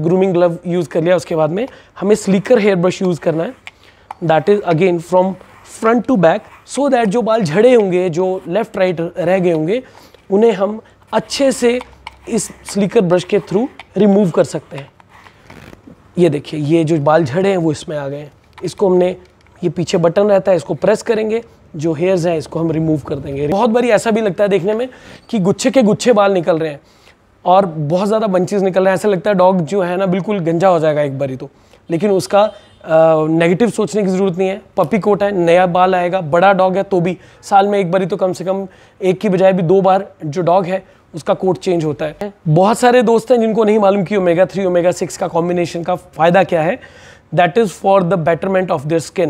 grooming glove use कर लिया उसके बाद में हमें स्लीकर हेयर ब्रश यूज़ करना है that is again from front to back so that जो बाल झड़े होंगे जो लेफ़्ट राइट रह गए होंगे उन्हें हम अच्छे से इस स्लीकर ब्रश के थ्रू रिमूव कर सकते हैं ये देखिए ये जो बाल झड़े हैं वो इसमें आ गए हैं इसको हमने ये पीछे बटन रहता है इसको प्रेस करेंगे जो हेयर्स हैं इसको हम रिमूव कर देंगे बहुत बारी ऐसा भी लगता है देखने में कि गुच्छे के गुच्छे बाल निकल रहे हैं और बहुत ज़्यादा बंचेज निकल रहे हैं ऐसा लगता है डॉग जो है ना बिल्कुल गंजा हो जाएगा एक बारी तो लेकिन उसका नेगेटिव सोचने की ज़रूरत नहीं है पपी कोट है नया बाल आएगा बड़ा डॉग है तो भी साल में एक बारी तो कम से कम एक की बजाय भी दो बार जो डॉग है उसका कोट चेंज होता है बहुत सारे दोस्त हैं जिनको नहीं मालूम कि ओमेगा थ्री ओमेगा सिक्स का कॉम्बिनेशन का फ़ायदा क्या है that is for the betterment of their skin